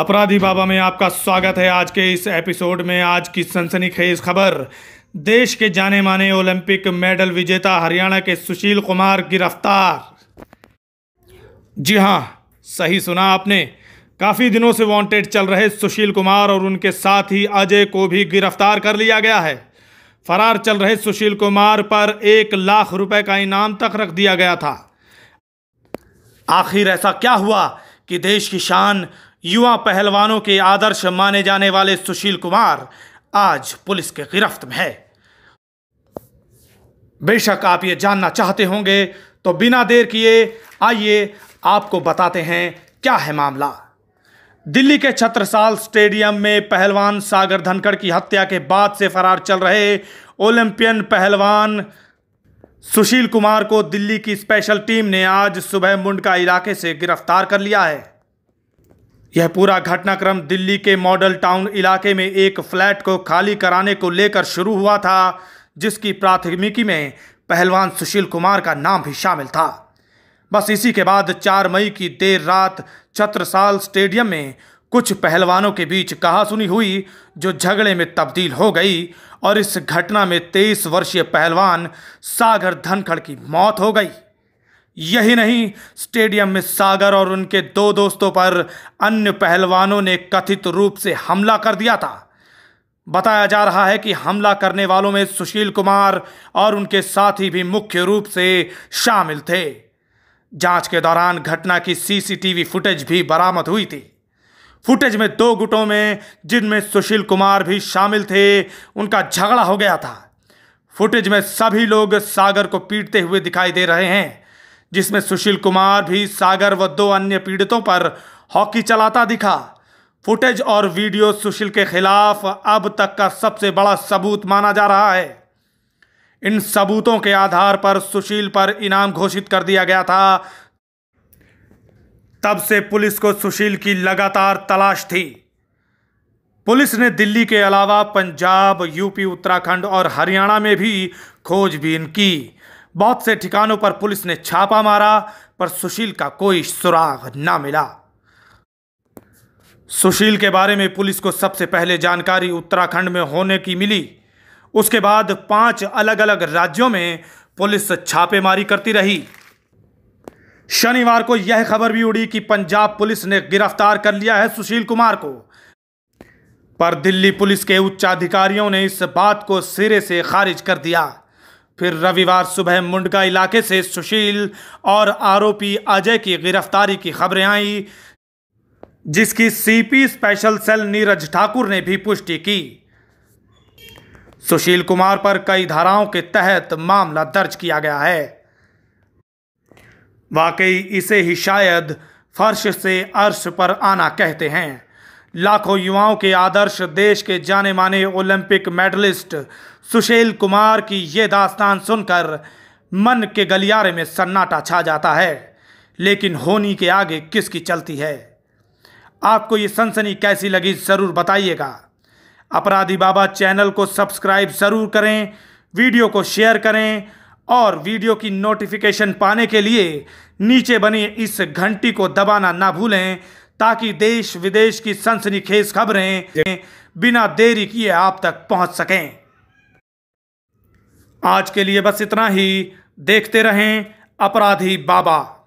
अपराधी बाबा में आपका स्वागत है आज के इस एपिसोड में आज की सनसनीखेज खबर देश के जाने माने ओलंपिक मेडल विजेता हरियाणा के सुशील कुमार गिरफ्तार जी हां सही सुना आपने काफ़ी दिनों से वांटेड चल रहे सुशील कुमार और उनके साथ ही अजय को भी गिरफ्तार कर लिया गया है फरार चल रहे सुशील कुमार पर एक लाख रुपए का इनाम तक रख दिया गया था आखिर ऐसा क्या हुआ कि देश की शान युवा पहलवानों के आदर्श माने जाने वाले सुशील कुमार आज पुलिस के गिरफ्त में है बेशक आप ये जानना चाहते होंगे तो बिना देर किए आइए आपको बताते हैं क्या है मामला दिल्ली के छत्रसाल स्टेडियम में पहलवान सागर धनखड़ की हत्या के बाद से फरार चल रहे ओलंपियन पहलवान सुशील कुमार को दिल्ली की स्पेशल टीम ने आज सुबह मुंडका इलाके से गिरफ्तार कर लिया है यह पूरा घटनाक्रम दिल्ली के मॉडल टाउन इलाके में एक फ्लैट को खाली कराने को लेकर शुरू हुआ था जिसकी प्राथमिकी में पहलवान सुशील कुमार का नाम भी शामिल था बस इसी के बाद 4 मई की देर रात छत्रसाल स्टेडियम में कुछ पहलवानों के बीच कहासुनी हुई जो झगड़े में तब्दील हो गई और इस घटना में 23 वर्षीय पहलवान सागर धनखड़ की मौत हो गई यही नहीं स्टेडियम में सागर और उनके दो दोस्तों पर अन्य पहलवानों ने कथित रूप से हमला कर दिया था बताया जा रहा है कि हमला करने वालों में सुशील कुमार और उनके साथी भी मुख्य रूप से शामिल थे जांच के दौरान घटना की सीसीटीवी फुटेज भी बरामद हुई थी फुटेज में दो गुटों में जिनमें सुशील कुमार भी शामिल थे उनका झगड़ा हो गया था फुटेज में सभी लोग सागर को पीटते हुए दिखाई दे रहे हैं जिसमें सुशील कुमार भी सागर व दो अन्य पीड़ितों पर हॉकी चलाता दिखा फुटेज और वीडियो सुशील के खिलाफ अब तक का सबसे बड़ा सबूत माना जा रहा है इन सबूतों के आधार पर सुशील पर इनाम घोषित कर दिया गया था तब से पुलिस को सुशील की लगातार तलाश थी पुलिस ने दिल्ली के अलावा पंजाब यूपी उत्तराखंड और हरियाणा में भी खोजबीन की बहुत से ठिकानों पर पुलिस ने छापा मारा पर सुशील का कोई सुराग ना मिला सुशील के बारे में पुलिस को सबसे पहले जानकारी उत्तराखंड में होने की मिली उसके बाद पांच अलग अलग राज्यों में पुलिस छापेमारी करती रही शनिवार को यह खबर भी उड़ी कि पंजाब पुलिस ने गिरफ्तार कर लिया है सुशील कुमार को पर दिल्ली पुलिस के उच्चाधिकारियों ने इस बात को सिरे से खारिज कर दिया फिर रविवार सुबह मुंडका इलाके से सुशील और आरोपी अजय की गिरफ्तारी की खबरें आई जिसकी CP special cell Neeraj Thakur ने भी पुष्टि की सुशील कुमार पर कई धाराओं के तहत मामला दर्ज किया गया है वाकई इसे ही शायद फर्श से अर्श पर आना कहते हैं लाखों युवाओं के आदर्श देश के जाने माने ओलंपिक मेडलिस्ट सुशील कुमार की ये दास्तान सुनकर मन के गलियारे में सन्नाटा छा जाता है लेकिन होनी के आगे किसकी चलती है आपको ये सनसनी कैसी लगी ज़रूर बताइएगा अपराधी बाबा चैनल को सब्सक्राइब ज़रूर करें वीडियो को शेयर करें और वीडियो की नोटिफिकेशन पाने के लिए नीचे बनी इस घंटी को दबाना ना भूलें ताकि देश विदेश की सनसनीखेज खबरें बिना देरी किए आप तक पहुंच सकें आज के लिए बस इतना ही देखते रहें अपराधी बाबा